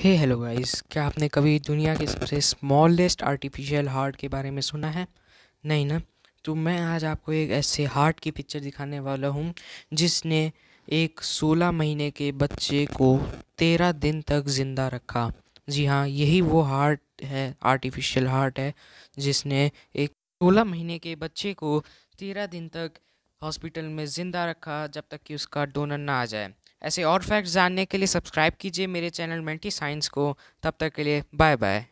हे hello guys क्या आपने कभी दुनिया के सबसे स्मॉलेस्ट आर्टिफिशियल हार्ट के बारे में सुना है नहीं ना तो मैं आज आपको एक ऐसे हार्ट की पिक्चर दिखाने वाला हूँ जिसने एक 16 महीने के बच्चे को 13 दिन तक ज़िंदा रखा जी हाँ यही वो हार्ट है आर्टिफिशियल हार्ट है जिसने एक 16 महीने के बच्चे को 13 दिन तक हॉस्पिटल में ज़िंदा रखा जब तक कि उसका डोनर ना आ जाए ऐसे और फैक्ट्स जानने के लिए सब्सक्राइब कीजिए मेरे चैनल मल्टी साइंस को तब तक के लिए बाय बाय